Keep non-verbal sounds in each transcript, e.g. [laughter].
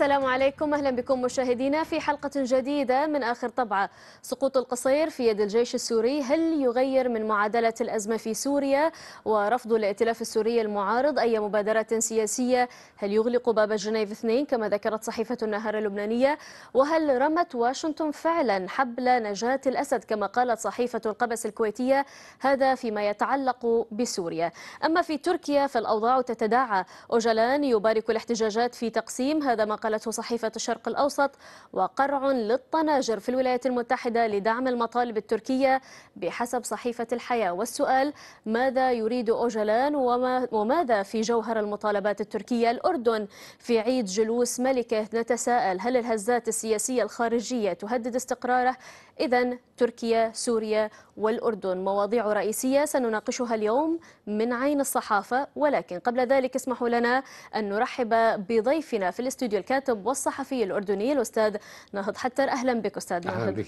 السلام عليكم أهلا بكم مشاهدينا في حلقة جديدة من آخر طبعة سقوط القصير في يد الجيش السوري هل يغير من معادلة الأزمة في سوريا ورفض الائتلاف السوري المعارض أي مبادرات سياسية هل يغلق باب جنيف 2 كما ذكرت صحيفة النهار اللبنانية وهل رمت واشنطن فعلا حبل نجاة الأسد كما قالت صحيفة القبس الكويتية هذا فيما يتعلق بسوريا أما في تركيا فالأوضاع تتداعى أوجلان يبارك الاحتجاجات في تقسيم هذا ما قال نقلته صحيفة الشرق الأوسط وقرع للطناجر في الولايات المتحدة لدعم المطالب التركية بحسب صحيفة الحياة والسؤال ماذا يريد أوجلان وما وماذا في جوهر المطالبات التركية الأردن في عيد جلوس ملكه نتساءل هل الهزات السياسية الخارجية تهدد استقراره إذا تركيا سوريا والأردن مواضيع رئيسية سنناقشها اليوم من عين الصحافة ولكن قبل ذلك اسمحوا لنا أن نرحب بضيفنا في الاستوديو الكاتب والصحفي الأردني الأستاذ ناهض حتر أهلا بك أستاذ ناهض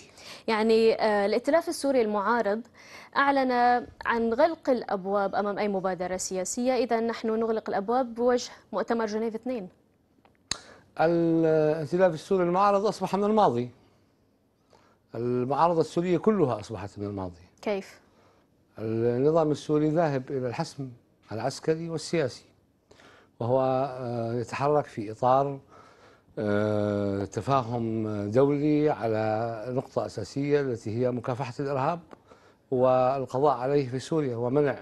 يعني آه، الائتلاف السوري المعارض أعلن عن غلق الأبواب أمام أي مبادرة سياسية إذا نحن نغلق الأبواب بوجه مؤتمر جنيف 2 الائتلاف السوري المعارض أصبح من الماضي المعارضة السورية كلها أصبحت من الماضي كيف؟ النظام السوري ذاهب إلى الحسم العسكري والسياسي وهو آه، يتحرك في إطار آه، تفاهم دولي على نقطة أساسية التي هي مكافحة الإرهاب والقضاء عليه في سوريا ومنع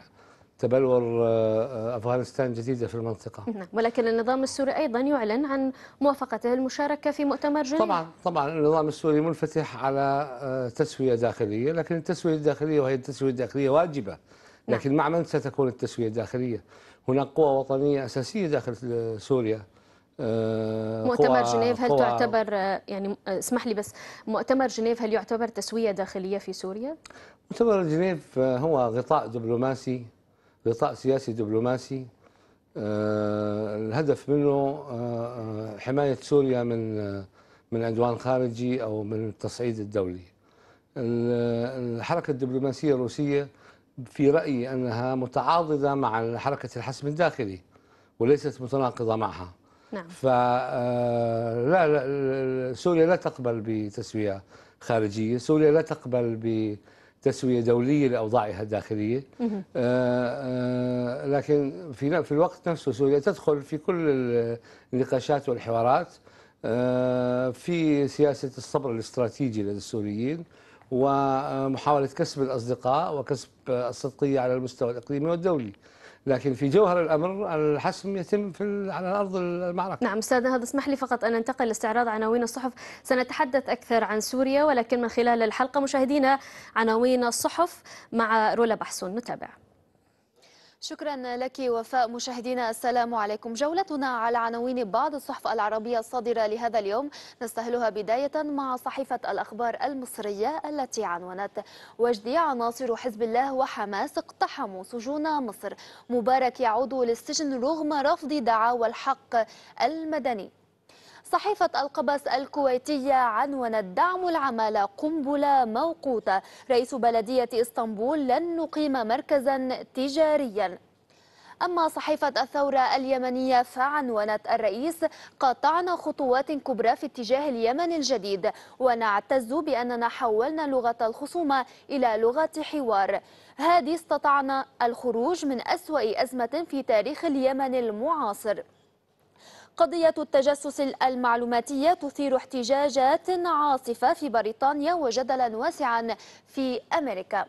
تبلور آه، أفغانستان جديدة في المنطقة نعم ولكن النظام السوري أيضا يعلن عن موافقته المشاركة في مؤتمر جنيف طبعا طبعا النظام السوري منفتح على آه، تسوية داخلية لكن التسوية الداخلية وهي التسوية الداخلية واجبة نعم. لكن نعم. مع من ستكون التسوية الداخلية هناك قوى وطنية أساسية داخل آه، سوريا مؤتمر جنيف هل تعتبر يعني اسمح لي بس مؤتمر جنيف هل يعتبر تسوية داخلية في سوريا؟ مؤتمر جنيف هو غطاء دبلوماسي غطاء سياسي دبلوماسي آه، الهدف منه آه، آه، حماية سوريا من من عدوان خارجي أو من التصعيد الدولي الحركة الدبلوماسية الروسية في رأيي أنها متعاضدة مع حركة الحسم الداخلي وليست متناقضة معها نعم فلا لا سوريا لا تقبل بتسوية خارجية سوريا لا تقبل ب تسويه دوليه لاوضاعها الداخليه آه، آه، لكن في في الوقت نفسه سوريا تدخل في كل النقاشات والحوارات آه، في سياسه الصبر الاستراتيجي لدى السوريين ومحاوله كسب الاصدقاء وكسب الصدقيه على المستوى الاقليمي والدولي. لكن في جوهر الامر الحسم يتم في على ارض المعركه. نعم استاذ هذا اسمح لي فقط ان انتقل لاستعراض عناوين الصحف، سنتحدث اكثر عن سوريا ولكن من خلال الحلقه مشاهدينا عناوين الصحف مع رولا بحسون نتابع. شكرا لك وفاء مشاهدينا السلام عليكم جولتنا على عناوين بعض الصحف العربية الصادرة لهذا اليوم نستهلها بداية مع صحيفة الأخبار المصرية التي عنونت وجدي عناصر حزب الله وحماس اقتحموا سجون مصر مبارك يعود للسجن رغم رفض دعاوى الحق المدني صحيفة القبس الكويتية عنونت دعم العمالة قنبلة موقوتة رئيس بلدية إسطنبول لن نقيم مركزا تجاريا أما صحيفة الثورة اليمنية فعنونت الرئيس قطعنا خطوات كبرى في اتجاه اليمن الجديد ونعتز بأننا حولنا لغة الخصومة إلى لغة حوار هذه استطعنا الخروج من أسوأ أزمة في تاريخ اليمن المعاصر قضية التجسس المعلوماتية تثير احتجاجات عاصفة في بريطانيا وجدلا واسعا في أمريكا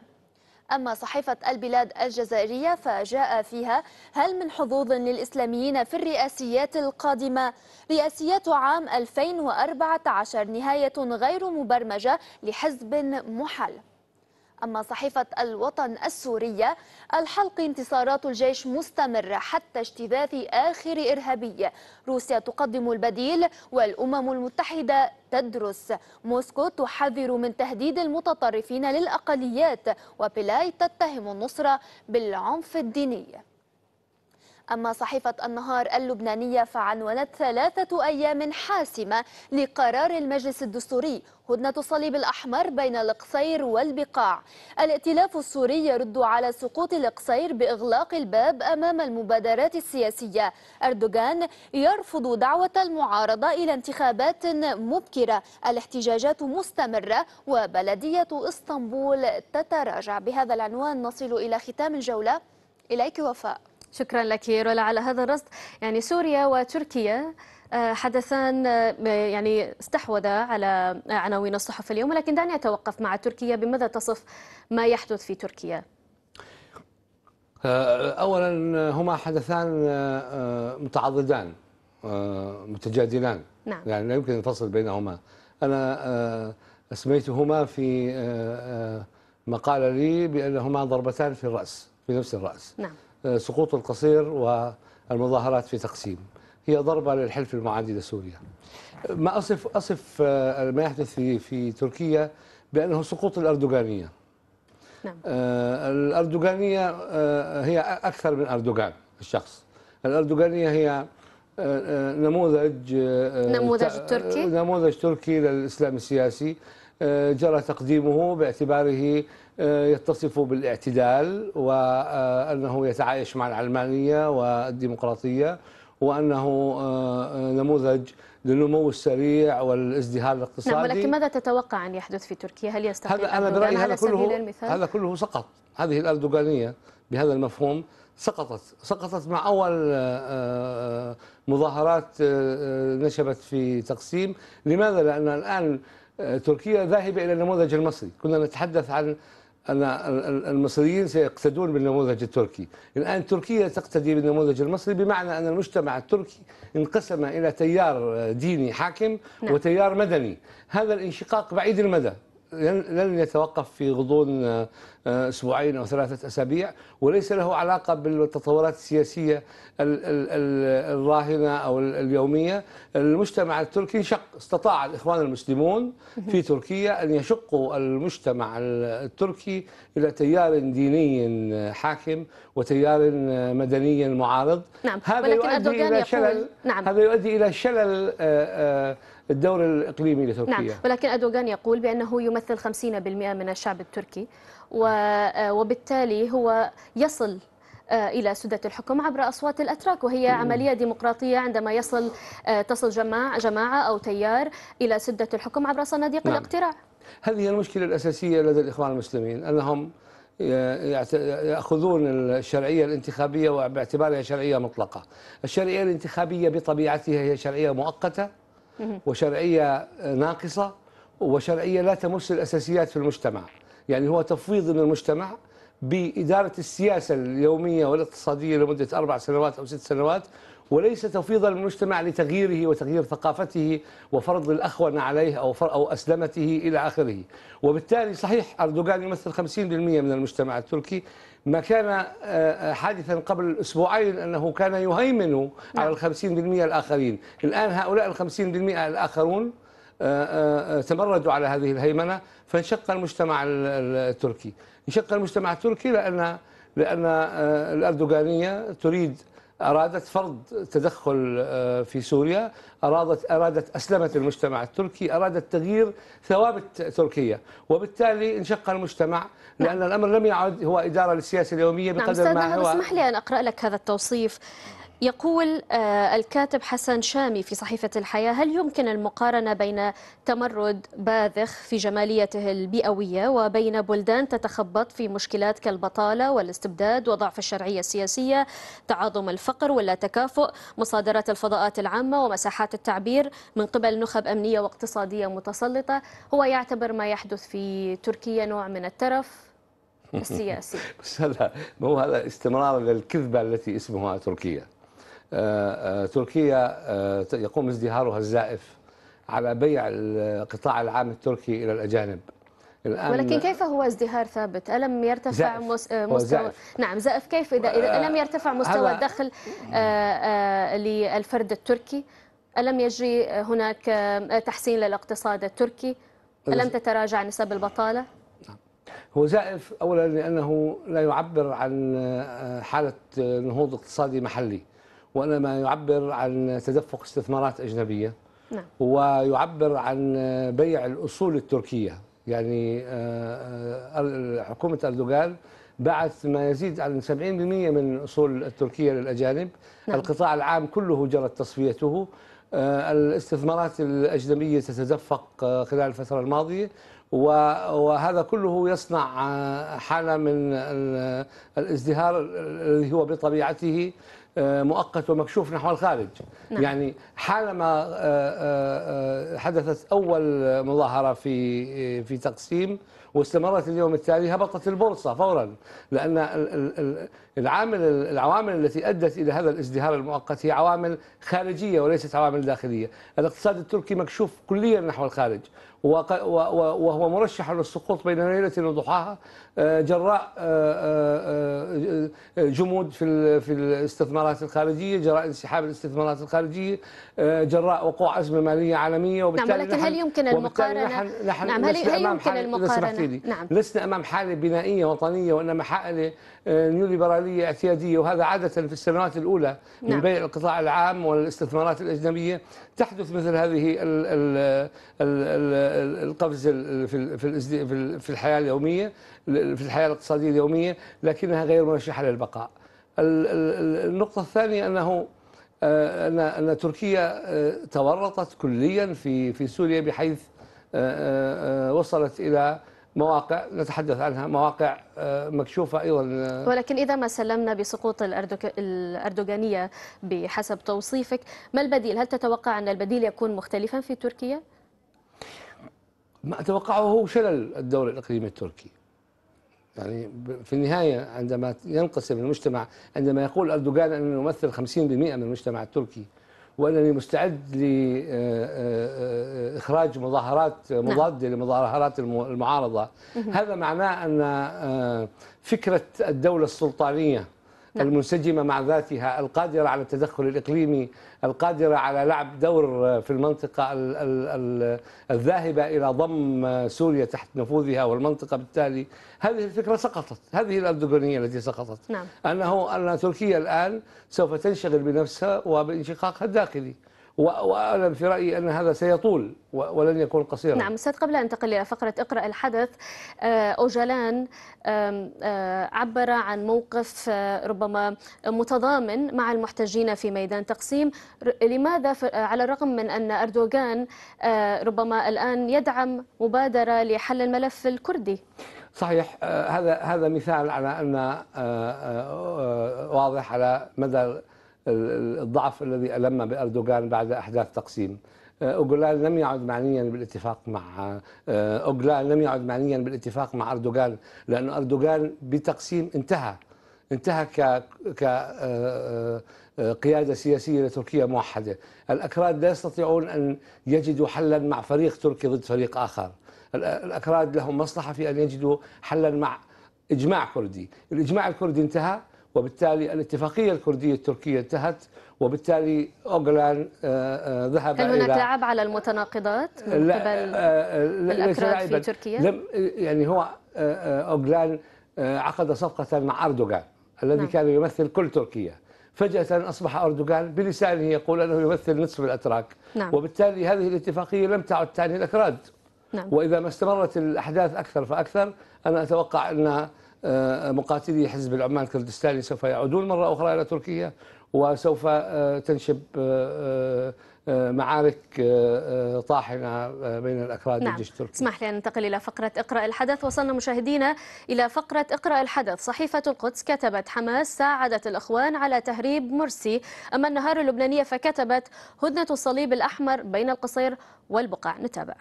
أما صحيفة البلاد الجزائرية فجاء فيها هل من حظوظ للإسلاميين في الرئاسيات القادمة؟ رئاسيات عام 2014 نهاية غير مبرمجة لحزب محل أما صحيفة الوطن السورية الحلق انتصارات الجيش مستمرة حتى اجتذاذ آخر إرهابي روسيا تقدم البديل والأمم المتحدة تدرس موسكو تحذر من تهديد المتطرفين للأقليات وبلاي تتهم النصرة بالعنف الديني أما صحيفة النهار اللبنانية فعنونت ثلاثة أيام حاسمة لقرار المجلس الدستوري هدنة الصليب الأحمر بين القصير والبقاع الائتلاف السوري يرد على سقوط القصير بإغلاق الباب أمام المبادرات السياسية أردوغان يرفض دعوة المعارضة إلى انتخابات مبكرة الاحتجاجات مستمرة وبلدية إسطنبول تتراجع بهذا العنوان نصل إلى ختام الجولة إليك وفاء شكرا لك رولا على هذا الرصد يعني سوريا وتركيا آه، حدثان آه، يعني استحوذا على عناوين الصحف اليوم ولكن دعني أتوقف مع تركيا بماذا تصف ما يحدث في تركيا آه، أولا هما حدثان متعضدان متجادلان نعم. يعني لا يمكن الفصل بينهما أنا أسميتهما في مقالة لي بأنهما ضربتان في الرأس في نفس الرأس نعم آه، سقوط القصير والمظاهرات في تقسيم هي ضربة للحلف المعادي لسوريا ما أصف, أصف آه، ما يحدث في, في تركيا بأنه سقوط الأردوغانية نعم. آه، الأردوغانية هي أكثر من أردوغان الشخص الأردوغانية هي نموذج نموذج تركي نموذج تركي للإسلام السياسي آه، جرى تقديمه باعتباره آه، يتصف بالاعتدال وأنه يتعايش مع العلمانية والديمقراطية وأنه آه، نموذج للنمو السريع والازدهار الاقتصادي نعم ولكن ماذا تتوقع أن يحدث في تركيا هل يستطيع هذا أنا برأيي هذا كله هذا كله سقط هذه الأردوغانية بهذا المفهوم سقطت سقطت مع أول مظاهرات نشبت في تقسيم لماذا؟ لأن الآن تركيا ذاهبة إلى النموذج المصري كنا نتحدث عن أن المصريين سيقتدون بالنموذج التركي الآن تركيا تقتدي بالنموذج المصري بمعنى أن المجتمع التركي انقسم إلى تيار ديني حاكم نعم. وتيار مدني هذا الانشقاق بعيد المدى لن يتوقف في غضون آه، آه، اسبوعين او ثلاثه اسابيع وليس له علاقه بالتطورات السياسيه الراهنه او اليوميه المجتمع التركي شق استطاع الاخوان المسلمون في تركيا ان يشقوا المجتمع التركي الى تيار ديني حاكم وتيار آه، مدني معارض نعم هذا ولكن يؤدي الى شلل نعم. هذا يؤدي الى شلل الدور الإقليمي لتركيا نعم ولكن أدوغان يقول بأنه يمثل 50% من الشعب التركي آه، وبالتالي هو يصل آه، الى سده الحكم عبر اصوات الاتراك وهي عمليه ديمقراطيه عندما يصل آه، تصل جماعه جماعه او تيار الى سده الحكم عبر صناديق نعم. الاقتراع هذه المشكله الاساسيه لدى الاخوان المسلمين انهم ياخذون الشرعيه الانتخابيه باعتبارها شرعيه مطلقه الشرعيه الانتخابيه بطبيعتها هي شرعيه مؤقته وشرعية ناقصة وشرعية لا تمس الأساسيات في المجتمع يعني هو تفويض من المجتمع بإدارة السياسة اليومية والاقتصادية لمدة أربع سنوات أو ست سنوات وليس تفويضا للمجتمع لتغييره وتغيير ثقافته وفرض الأخوان عليه أو أو أسلمته إلى آخره وبالتالي صحيح أردوغان يمثل 50% من المجتمع التركي ما كان آه، آه، حادثا قبل أسبوعين أنه كان يهيمن على نعم. الخمسين بالمئة الآخرين الآن هؤلاء الخمسين بالمئة الآخرون آه، تمردوا على هذه الهيمنة فانشق المجتمع التركي انشق المجتمع التركي لأن لأن الأردوغانية تريد أرادت فرض تدخل آه، في سوريا أرادت, أرادت أسلمة المجتمع التركي أرادت تغيير ثوابت تركيا وبالتالي انشق المجتمع نعم. لأن الأمر لم يعد هو إدارة للسياسة اليومية نعم، بقدر نعم ما هو اسمح لي أن أقرأ لك هذا التوصيف يقول آه، الكاتب حسن شامي في صحيفة الحياة هل يمكن المقارنة بين تمرد باذخ في جماليته البيئوية وبين بلدان تتخبط في مشكلات كالبطالة والاستبداد وضعف الشرعية السياسية تعاظم الفقر ولا تكافؤ مصادرة الفضاءات العامة ومساحات التعبير من قبل نخب أمنية واقتصادية متسلطة هو يعتبر ما يحدث في تركيا نوع من الترف [laughs] السياسي بس هذا ما هو هذا استمرار للكذبه التي اسمها تركيا آه، آه، تركيا آه، يقوم ازدهارها الزائف على بيع القطاع العام التركي إلى الأجانب الآن ولكن كيف هو ازدهار ثابت؟ ألم يرتفع زائف. مستوى زائف. نعم زائف كيف إذا إذا ألم يرتفع مستوى الدخل للفرد التركي؟ ألم يجري هناك تحسين للاقتصاد التركي؟ ألم تتراجع نسب البطالة؟ نعم. هو زائف أولا لأنه لا يعبر عن حالة نهوض اقتصادي محلي وإنما يعبر عن تدفق استثمارات أجنبية نعم. ويعبر عن بيع الأصول التركية يعني آه، آه، حكومة أردوغان بعث ما يزيد عن 70% من الأصول التركية للأجانب نعم. القطاع العام كله جرت تصفيته آه، الاستثمارات الأجنبية تتدفق خلال الفترة الماضية وهذا كله يصنع حالة من الازدهار اللي هو بطبيعته آه، مؤقت ومكشوف نحو الخارج نعم. يعني حالما آه، آه، حدثت اول مظاهره في في تقسيم واستمرت اليوم التالي هبطت البورصة فورا لأن العامل العوامل التي أدت إلى هذا الازدهار المؤقت هي عوامل خارجية وليست عوامل داخلية الاقتصاد التركي مكشوف كليا نحو الخارج وهو مرشح للسقوط بين ليلة وضحاها آه، جراء آه، آه، جمود في في الاستثمارات الخارجية جراء انسحاب الاستثمارات الخارجية جراء وقوع أزمة مالية عالمية وبالتالي نعم ولكن هل يمكن المقارنة نحن نعم هل, هل يمكن المقارنة سيدي [laughs] نعم. لسنا أمام حالة بنائية وطنية وإنما حالة آه، نيوليبرالية اعتيادية وهذا عادة في السنوات الأولى نعم. من بيع القطاع العام والاستثمارات الأجنبية تحدث مثل هذه القفز في في الحياة اليومية في الحياة الاقتصادية اليومية لكنها غير مرشحة للبقاء النقطة الثانية أنه آه، أن أن تركيا آه، تورطت كليا في في سوريا بحيث وصلت إلى مواقع نتحدث عنها مواقع آه، مكشوفة أيضا آه. ولكن إذا ما سلمنا بسقوط الأردوغانية بحسب توصيفك ما البديل؟ هل تتوقع أن البديل يكون مختلفا في تركيا؟ ما أتوقعه هو شلل الدور الإقليمي التركي يعني في النهاية عندما ينقسم المجتمع عندما يقول أردوغان أنه يمثل 50% من المجتمع التركي وانني مستعد لاخراج آه، آه، آه، مظاهرات نعم. مضاده نعم. لمظاهرات المعارضه هذا معناه ان فكره الدوله السلطانيه نعم. المنسجمة مع ذاتها القادرة على التدخل الإقليمي القادرة على لعب دور في المنطقة ال ال الذاهبة إلى ضم سوريا تحت نفوذها والمنطقة بالتالي هذه الفكرة سقطت هذه الأردوغانية التي سقطت نعم. أنه أن تركيا الآن سوف تنشغل بنفسها وبانشقاقها الداخلي وأنا في رأيي أن هذا سيطول ولن يكون قصيرا نعم أستاذ قبل أن انتقل إلى فقرة اقرأ الحدث آه، أوجلان آه، عبر عن موقف آه، ربما متضامن مع المحتجين في ميدان تقسيم لماذا على الرغم من أن أردوغان ربما الآن يدعم مبادرة لحل الملف الكردي صحيح هذا هذا مثال على ان واضح على مدى الضعف الذي ألم بأردوغان بعد أحداث تقسيم آه، اوغلان لم يعد معنيا بالاتفاق مع آه، اوغلان لم يعد معنيا بالاتفاق مع اردوغان لأن اردوغان بتقسيم انتهى انتهى ك آه، قيادة سياسية لتركيا موحدة الأكراد لا يستطيعون أن يجدوا حلا مع فريق تركي ضد فريق آخر الأكراد لهم مصلحة في أن يجدوا حلا مع إجماع كردي الإجماع الكردي انتهى وبالتالي الاتفاقية الكردية التركية انتهت وبالتالي أوغلان آه، آه، ذهب هل هناك إلى لعب على المتناقضات من قبل آه، الأكراد في تركيا؟ لم يعني هو أوغلان عقد صفقة مع أردوغان الذي نعم. كان يمثل كل تركيا فجأة أصبح أردوغان بلسانه يقول أنه يمثل نصف الأتراك نعم. وبالتالي هذه الاتفاقية لم تعد تعني الأكراد نعم. وإذا ما استمرت الأحداث أكثر فأكثر أنا أتوقع أن آه، مقاتلي حزب العمال الكردستاني سوف يعودون مرة أخرى إلى تركيا وسوف آه، تنشب آه، معارك طاحنة بين الأكراد نعم. الجيش التركي اسمح لي أن ننتقل إلى فقرة اقرأ الحدث وصلنا مشاهدينا إلى فقرة اقرأ الحدث صحيفة القدس كتبت حماس ساعدت الإخوان على تهريب مرسي أما النهار اللبنانية فكتبت هدنة الصليب الأحمر بين القصير والبقاع نتابع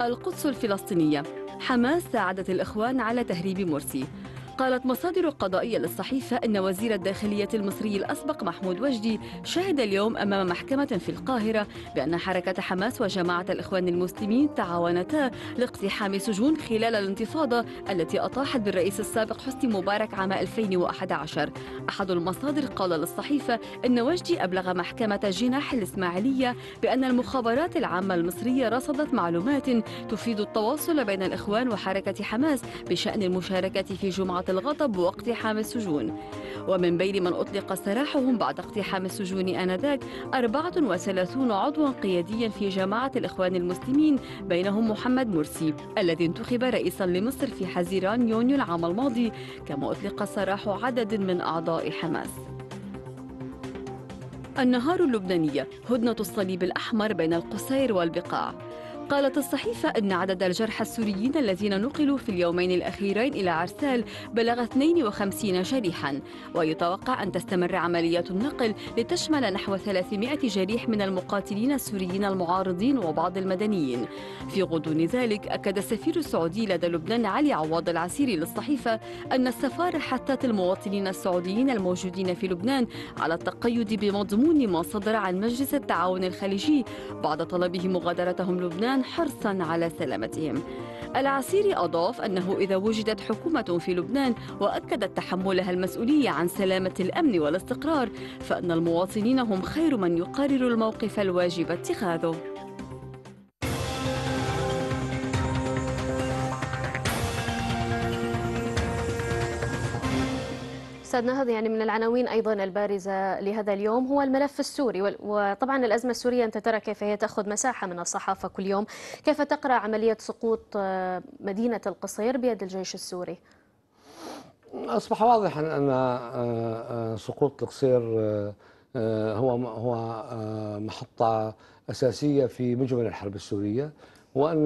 القدس الفلسطينية حماس ساعدت الإخوان على تهريب مرسي قالت مصادر قضائية للصحيفة أن وزير الداخلية المصري الأسبق محمود وجدي شهد اليوم أمام محكمة في القاهرة بأن حركة حماس وجماعة الإخوان المسلمين تعاونتا لاقتحام سجون خلال الانتفاضة التي أطاحت بالرئيس السابق حسني مبارك عام 2011 أحد المصادر قال للصحيفة أن وجدي أبلغ محكمة جناح الإسماعيلية بأن المخابرات العامة المصرية رصدت معلومات تفيد التواصل بين الإخوان وحركة حماس بشأن المشاركة في جمعة الغضب واقتحام السجون ومن بين من أطلق سراحهم بعد اقتحام السجون آنذاك 34 عضوا قياديا في جماعة الإخوان المسلمين بينهم محمد مرسي الذي انتخب رئيسا لمصر في حزيران يونيو العام الماضي كما أطلق سراح عدد من أعضاء حماس النهار اللبنانية هدنة الصليب الأحمر بين القصير والبقاع قالت الصحيفة أن عدد الجرحى السوريين الذين نقلوا في اليومين الأخيرين إلى عرسال بلغ 52 جريحا ويتوقع أن تستمر عمليات النقل لتشمل نحو 300 جريح من المقاتلين السوريين المعارضين وبعض المدنيين في غضون ذلك أكد السفير السعودي لدى لبنان علي عواض العسيري للصحيفة أن السفارة حثت المواطنين السعوديين الموجودين في لبنان على التقيد بمضمون ما صدر عن مجلس التعاون الخليجي بعد طلبه مغادرتهم لبنان حرصا على سلامتهم العسيري أضاف أنه إذا وجدت حكومة في لبنان وأكدت تحملها المسؤولية عن سلامة الأمن والاستقرار فإن المواطنين هم خير من يقرر الموقف الواجب اتخاذه أستاذ نهض يعني من العناوين أيضا البارزة لهذا اليوم هو الملف السوري وطبعا الأزمة السورية أنت ترى كيف هي تأخذ مساحة من الصحافة كل يوم كيف تقرأ عملية سقوط آه، مدينة القصير بيد الجيش السوري أصبح واضحا أن آه، آه، سقوط القصير هو هو محطة أساسية في مجمل الحرب السورية وأن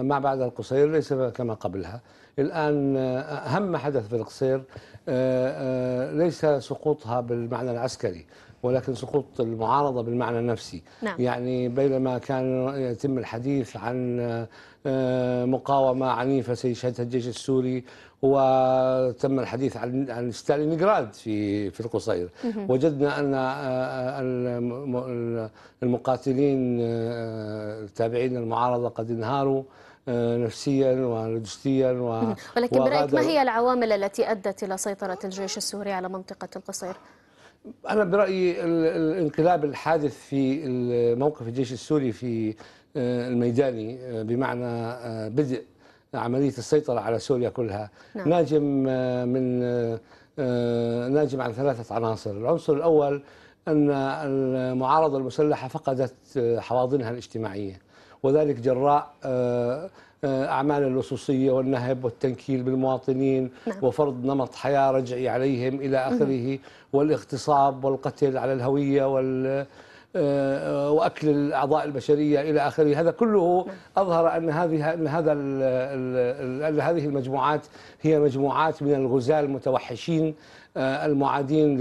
ما بعد القصير ليس كما قبلها الآن آه، أهم حدث في القصير آه، آه، ليس سقوطها بالمعنى العسكري ولكن سقوط المعارضة بالمعنى النفسي نعم. يعني بينما كان يتم الحديث عن مقاومة عنيفة سيشهدها الجيش السوري وتم الحديث عن عن ستالينغراد في في القصير وجدنا ان المقاتلين التابعين للمعارضه قد انهاروا آه، نفسيا ولوجستيا و... ولكن برأيك ما هي العوامل التي أدت إلى سيطرة الجيش السوري على منطقة القصير؟ أنا برأيي الانقلاب الحادث في موقف الجيش السوري في آه، الميداني آه، بمعنى بدء عملية السيطرة على سوريا كلها نعم. ناجم من ناجم عن ثلاثة عناصر العنصر الأول أن المعارضة المسلحة فقدت حواضنها الاجتماعية وذلك جراء آه، آه، أعمال اللصوصية والنهب والتنكيل بالمواطنين نعم. وفرض نمط حياة رجعي عليهم إلى آخره والاغتصاب والقتل على الهوية وال آه، واكل الاعضاء البشريه الى اخره هذا كله نعم. اظهر ان هذه ان هذا أن هذه المجموعات هي مجموعات من الغزاة المتوحشين آه، المعادين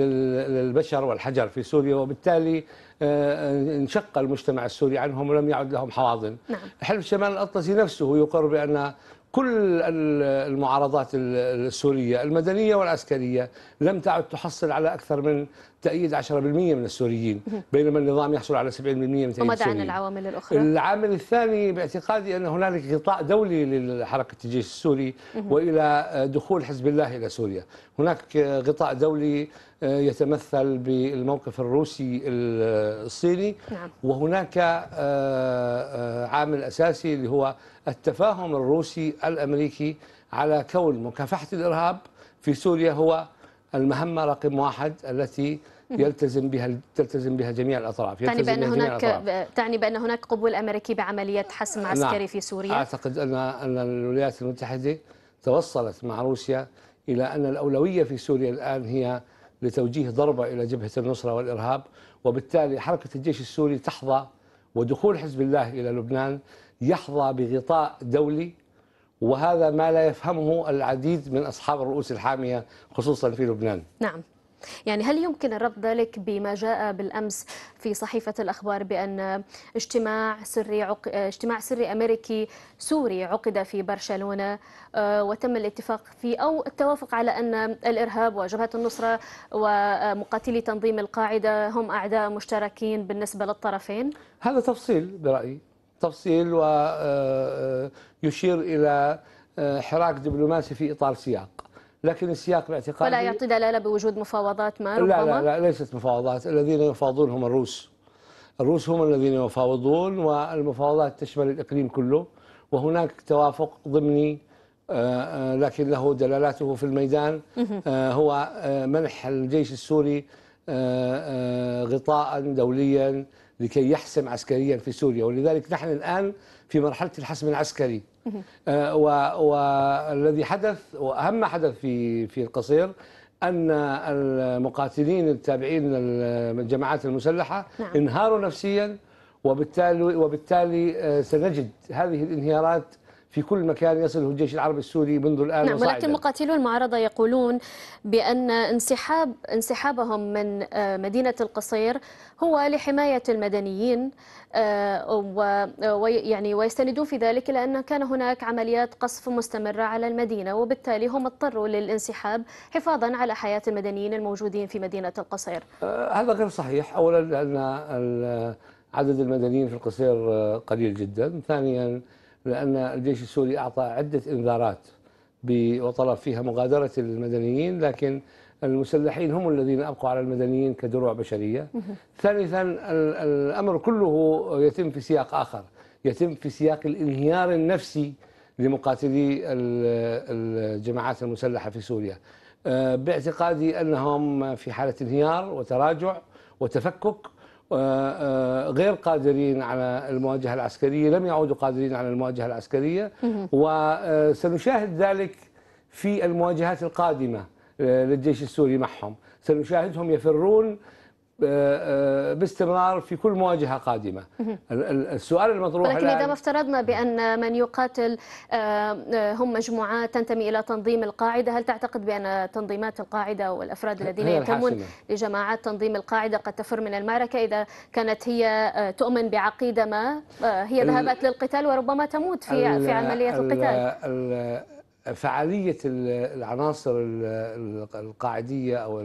للبشر والحجر في سوريا وبالتالي آه، انشق المجتمع السوري عنهم ولم يعد لهم حواضن نعم. حلف شمال الأطلسي نفسه يقر بأن كل المعارضات السورية المدنية والعسكرية لم تعد تحصل على أكثر من تأييد 10% من السوريين بينما النظام يحصل على 70% من تأييد وماذا عن العوامل الأخرى؟ العامل الثاني باعتقادي أن هنالك غطاء دولي لحركة الجيش السوري وإلى دخول حزب الله إلى سوريا هناك غطاء دولي آه، يتمثل بالموقف الروسي الصيني نعم. وهناك آه، آه، عامل أساسي اللي هو التفاهم الروسي الأمريكي على كون مكافحة الإرهاب في سوريا هو المهمة رقم واحد التي يلتزم بها تلتزم بها جميع الاطراف تعني بان هناك تعني بان هناك قبول امريكي بعمليه حسم نعم. عسكري نعم. في سوريا اعتقد ان ان الولايات المتحده توصلت مع روسيا الى ان الاولويه في سوريا الان هي لتوجيه ضربه الى جبهه النصره والارهاب وبالتالي حركه الجيش السوري تحظى ودخول حزب الله الى لبنان يحظى بغطاء دولي وهذا ما لا يفهمه العديد من أصحاب الرؤوس الحامية خصوصا في لبنان نعم يعني هل يمكن الربط ذلك بما جاء بالامس في صحيفه الاخبار بان اجتماع سري عق... اجتماع سري امريكي سوري عقد في برشلونه آه، وتم الاتفاق في او التوافق على ان الارهاب وجبهه النصره ومقاتلي تنظيم القاعده هم اعداء مشتركين بالنسبه للطرفين؟ هذا تفصيل برايي تفصيل ويشير آه، آه، إلى آه، حراك دبلوماسي في إطار سياق لكن السياق باعتقادي ولا يعطي دلالة بوجود مفاوضات ما ربما لا لا, لا ليست مفاوضات الذين يفاوضون هم الروس الروس هم الذين يفاوضون والمفاوضات تشمل الإقليم كله وهناك توافق ضمني لكن له دلالاته في الميدان هو منح الجيش السوري غطاء دوليا لكي يحسم عسكريا في سوريا ولذلك نحن الآن في مرحلة الحسم العسكري آه، والذي حدث وأهم حدث في في القصير أن المقاتلين التابعين للجماعات المسلحة نعم. انهاروا نفسيا وبالتالي وبالتالي آه، سنجد هذه الانهيارات في كل مكان يصله الجيش العربي السوري منذ الآن نعم ولكن مقاتلو المعارضة يقولون بأن انسحاب انسحابهم من آه، مدينة القصير هو لحماية المدنيين آه، ويعني آه، ويستندون في ذلك لان كان هناك عمليات قصف مستمرة على المدينة وبالتالي هم اضطروا للانسحاب حفاظا على حياة المدنيين الموجودين في مدينة القصير هذا غير صحيح أولا لأن عدد المدنيين في القصير قليل جدا ثانيا لأن الجيش السوري أعطى عدة إنذارات وطلب فيها مغادرة المدنيين لكن المسلحين هم الذين أبقوا على المدنيين كدروع بشرية ثالثا الأمر كله يتم في سياق آخر يتم في سياق الانهيار النفسي لمقاتلي الجماعات المسلحة في سوريا آه، باعتقادي أنهم في حالة انهيار وتراجع وتفكك آه، آه، غير قادرين على المواجهة العسكرية لم يعودوا قادرين على المواجهة العسكرية وسنشاهد آه، ذلك في المواجهات القادمة للجيش السوري معهم سنشاهدهم يفرون آه، آه، باستمرار في كل مواجهة قادمة السؤال المطروح لكن إذا ما افترضنا بأن من يقاتل آه، هم مجموعات تنتمي إلى تنظيم القاعدة هل تعتقد بأن تنظيمات القاعدة والأفراد الذين ينتمون لجماعات تنظيم القاعدة قد تفر من المعركة إذا كانت هي تؤمن بعقيدة ما هي ذهبت للقتال وربما تموت في, في عملية القتال فعالية العناصر القاعدية أو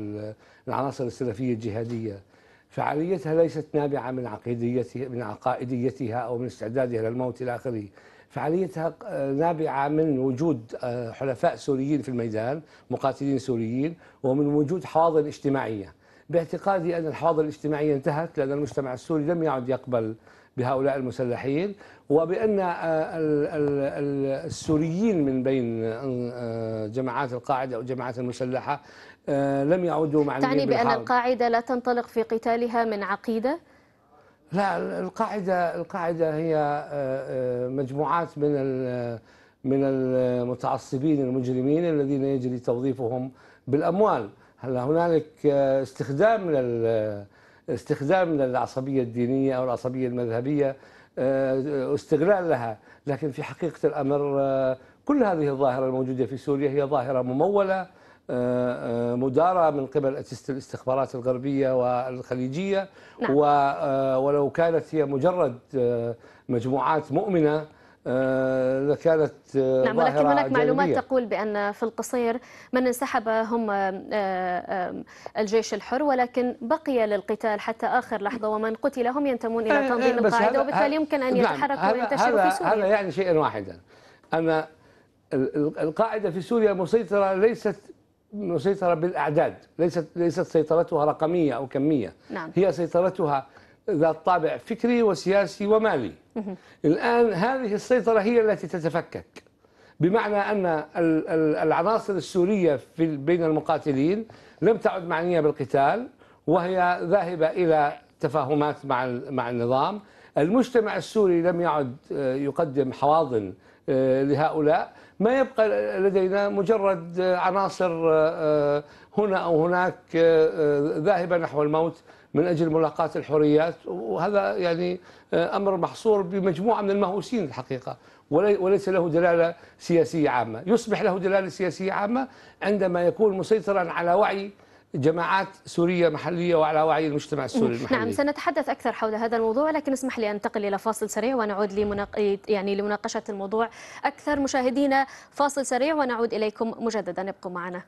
العناصر السلفية الجهادية فعاليتها ليست نابعة من عقيديتها من عقائديتها أو من استعدادها للموت إلى آخره فعاليتها نابعة من وجود آه، حلفاء سوريين في الميدان مقاتلين سوريين ومن وجود حواضر اجتماعية باعتقادي أن الحواضر الاجتماعية انتهت لأن المجتمع السوري لم يعد يقبل بهؤلاء المسلحين وبأن آه، السوريين من بين آه، جماعات القاعدة أو جماعات المسلحة آه، لم يعودوا مع تعني بأن القاعدة لا تنطلق في قتالها من عقيدة؟ لا القاعدة القاعدة هي مجموعات من من المتعصبين المجرمين الذين يجري توظيفهم بالأموال هلا هنالك استخدام لل استخدام للعصبية الدينية أو العصبية المذهبيه آه، استغلال لها لكن في حقيقة الأمر آه، كل هذه الظاهرة الموجودة في سوريا هي ظاهرة ممولة آه، مدارة من قبل أجهزة الاستخبارات الغربية والخليجية نعم. ولو كانت هي مجرد مجموعات مؤمنة لكانت آه، آه، نعم ولكن هناك جانبية. معلومات تقول بأن في القصير من انسحب هم آه، الجيش الحر ولكن بقي للقتال حتى آخر لحظة ومن قتل هم ينتمون إلى تنظيم القاعدة وبالتالي يمكن أن نعم، يتحركوا نعم وينتشروا في سوريا هذا يعني شيئا واحدا أن القاعدة في سوريا مسيطرة ليست مسيطرة بالأعداد ليست ليست سيطرتها رقمية أو كمية نعم. هي سيطرتها ذات طابع فكري وسياسي ومالي الآن هذه السيطرة هي التي تتفكك بمعنى أن العناصر السورية في بين المقاتلين لم تعد معنية بالقتال وهي ذاهبة إلى تفاهمات مع مع النظام المجتمع السوري لم يعد آه، يقدم حواضن آه، لهؤلاء ما يبقى لدينا مجرد آه، عناصر هنا أو هناك ذاهبة نحو الموت من أجل ملاقاة الحريات وهذا يعني آه، أمر محصور بمجموعة من المهووسين الحقيقة وليس له دلالة سياسية عامة يصبح له دلالة سياسية عامة عندما يكون مسيطرا على وعي جماعات سورية محلية وعلى وعي المجتمع السوري نعم، المحلي نعم سنتحدث أكثر حول هذا الموضوع لكن اسمح لي أنتقل إلى فاصل سريع ونعود لمناق... يعني لمناقشة الموضوع أكثر مشاهدينا فاصل سريع ونعود إليكم مجددا ابقوا معنا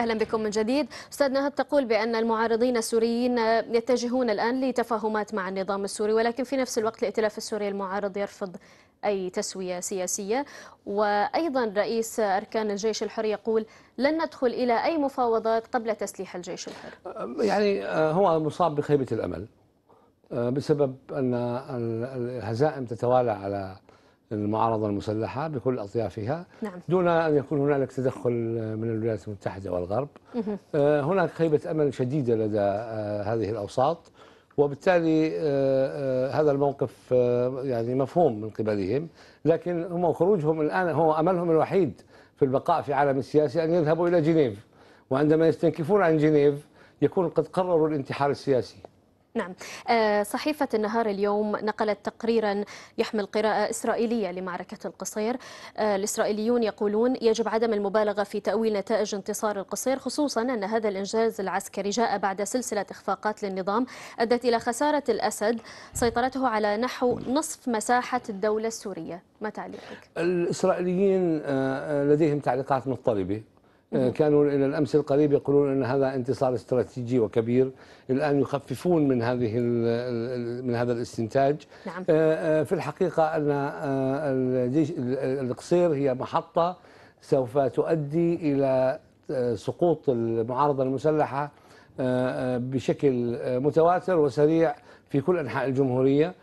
أهلا بكم من جديد أستاذ نهد تقول بأن المعارضين السوريين يتجهون الآن لتفاهمات مع النظام السوري ولكن في نفس الوقت الائتلاف السوري المعارض يرفض أي تسوية سياسية وأيضا رئيس أركان الجيش الحر يقول لن ندخل إلى أي مفاوضات قبل تسليح الجيش الحر يعني آه، هو مصاب بخيبة الأمل آه، بسبب أن الهزائم تتوالى على المعارضة المسلحة بكل أطيافها نعم. دون أن يكون هنالك تدخل من الولايات المتحدة والغرب آه، هناك خيبة أمل شديدة لدى آه، هذه الأوساط وبالتالي آه، هذا الموقف يعني مفهوم من قبلهم لكن هم خروجهم الآن هو أملهم الوحيد في البقاء في عالم السياسي أن يذهبوا إلى جنيف وعندما يستنكفون عن جنيف يكون قد قرروا الانتحار السياسي نعم آه، صحيفة النهار اليوم نقلت تقريرا يحمل قراءة إسرائيلية لمعركة القصير آه، الإسرائيليون يقولون يجب عدم المبالغة في تأويل نتائج انتصار القصير خصوصا أن هذا الإنجاز العسكري جاء بعد سلسلة إخفاقات للنظام أدت إلى خسارة الأسد سيطرته على نحو نصف مساحة الدولة السورية ما تعليقك؟ الإسرائيليين آه، لديهم تعليقات مضطربة آه، كانوا إلى الأمس القريب يقولون أن هذا انتصار استراتيجي وكبير الآن يخففون من هذه من هذا الاستنتاج نعم. آه، آه، في الحقيقة أن الجيش القصير هي محطة سوف تؤدي إلى سقوط المعارضة المسلحة بشكل متواتر وسريع في كل أنحاء الجمهورية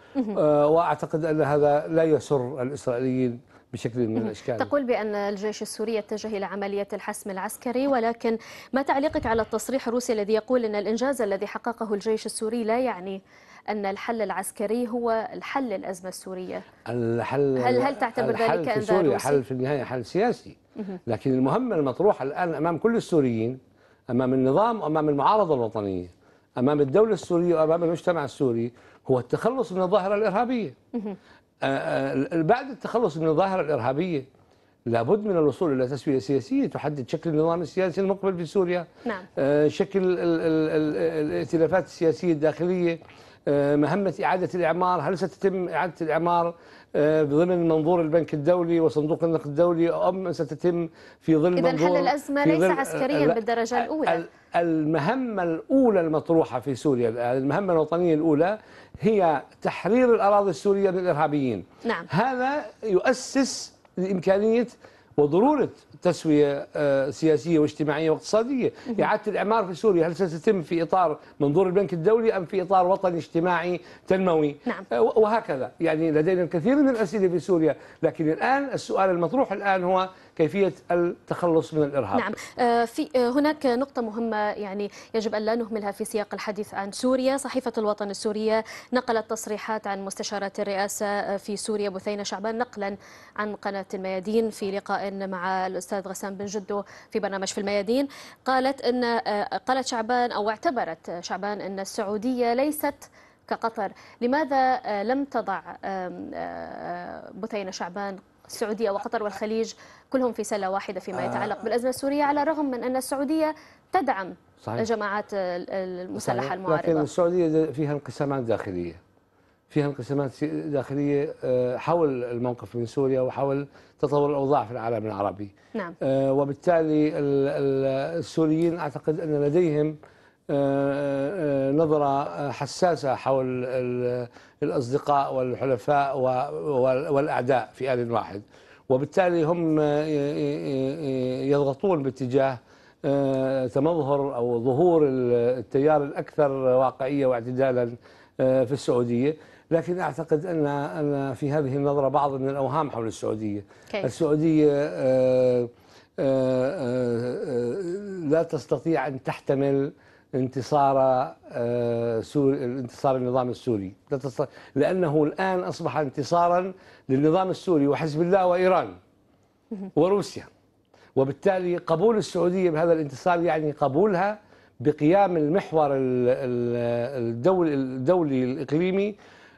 وأعتقد أن هذا لا يسر الإسرائيليين بشكل من الاشكال تقول بان الجيش السوري يتجه الى عمليه الحسم العسكري ولكن ما تعليقك على التصريح الروسي الذي يقول ان الانجاز الذي حققه الجيش السوري لا يعني ان الحل العسكري هو الحل للازمه السوريه الحل هل هل تعتبر الحل ذلك في سوريا حل في النهايه حل سياسي لكن المهمه المطروحه الان امام كل السوريين امام النظام وامام المعارضه الوطنيه امام الدوله السوريه وامام المجتمع السوري هو التخلص من الظاهره الارهابيه آه، آه، بعد التخلص من الظاهرة الإرهابية لابد من الوصول إلى تسوية سياسية تحدد شكل النظام السياسي المقبل في سوريا نعم. آه، شكل الائتلافات السياسية الداخلية مهمة إعادة الإعمار هل ستتم إعادة الإعمار ضمن آه، منظور البنك الدولي وصندوق النقد الدولي أم ستتم في ظل إذا حل الأزمة ليس آه، عسكريا بالدرجة آه، الأولى المهمة الأولى المطروحة في سوريا المهمة الوطنية الأولى هي تحرير الأراضي السورية من الإرهابيين نعم. هذا يؤسس لإمكانية وضروره تسويه آه، سياسيه واجتماعيه واقتصاديه، اعاده الاعمار في سوريا هل ستتم في اطار منظور البنك الدولي ام في اطار وطني اجتماعي تنموي؟ نعم. آه، وهكذا، يعني لدينا الكثير من الاسئله في سوريا، لكن الان السؤال المطروح الان هو كيفيه التخلص من الارهاب. نعم آه، في آه، هناك نقطه مهمه يعني يجب ان لا نهملها في سياق الحديث عن سوريا، صحيفه الوطن السوريه نقلت تصريحات عن مستشاره الرئاسه آه، في سوريا بثينه شعبان نقلا عن قناه الميادين في لقاء مع الاستاذ غسان بن جدو في برنامج في الميادين، قالت ان قالت شعبان او اعتبرت شعبان ان السعوديه ليست كقطر لماذا لم تضع بثينة شعبان السعودية وقطر والخليج كلهم في سله واحده فيما آه. يتعلق بالازمه السوريه على الرغم من ان السعوديه تدعم صحيح. الجماعات المسلحه المعارضه لكن السعوديه فيها انقسامات داخليه فيها انقسامات داخليه آه، حول الموقف من سوريا وحول تطور الاوضاع في العالم العربي نعم. آه، وبالتالي السوريين اعتقد ان لديهم نظرة حساسة حول الأصدقاء والحلفاء والأعداء في آل واحد وبالتالي هم آه، آه، آه، يضغطون باتجاه تمظهر أو ظهور التيار الأكثر واقعية واعتدالا في السعودية لكن أعتقد أن أن في هذه النظرة بعض من الأوهام حول السعودية كيف. السعودية لا تستطيع أن تحتمل انتصار آه، سوري انتصار النظام السوري لانه الان اصبح انتصارا للنظام السوري وحزب الله وايران وروسيا وبالتالي قبول السعوديه بهذا الانتصار يعني قبولها بقيام المحور الدولي, الدولي الاقليمي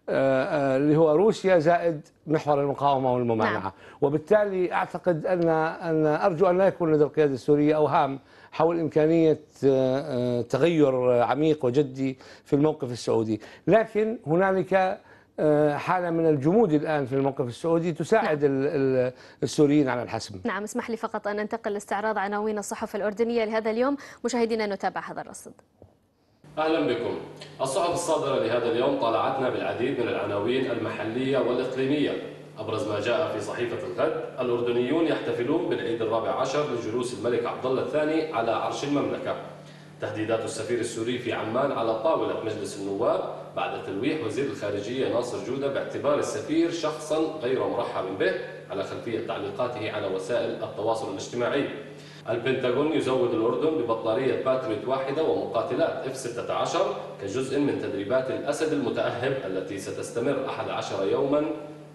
آه، آه، اللي هو روسيا زائد محور المقاومه والممانعه نعم. وبالتالي اعتقد ان ان ارجو ان لا يكون لدى القياده السوريه اوهام حول إمكانية آه، تغير عميق وجدي في الموقف السعودي لكن هنالك آه، حاله من الجمود الان في الموقف السعودي تساعد نعم. السوريين على الحسم. نعم اسمح لي فقط ان انتقل لاستعراض عناوين الصحف الاردنيه لهذا اليوم، مشاهدينا نتابع هذا الرصد. اهلا بكم. الصحف الصادره لهذا اليوم طالعتنا بالعديد من العناوين المحليه والاقليميه أبرز ما جاء في صحيفة الغد الأردنيون يحتفلون بالعيد الرابع عشر لجلوس الملك عبد الله الثاني على عرش المملكة تهديدات السفير السوري في عمان على طاولة مجلس النواب بعد تلويح وزير الخارجية ناصر جودة باعتبار السفير شخصا غير مرحب به على خلفية تعليقاته على وسائل التواصل الاجتماعي البنتاغون يزود الأردن ببطارية باتريوت واحدة ومقاتلات اف 16 كجزء من تدريبات الأسد المتأهب التي ستستمر 11 يوما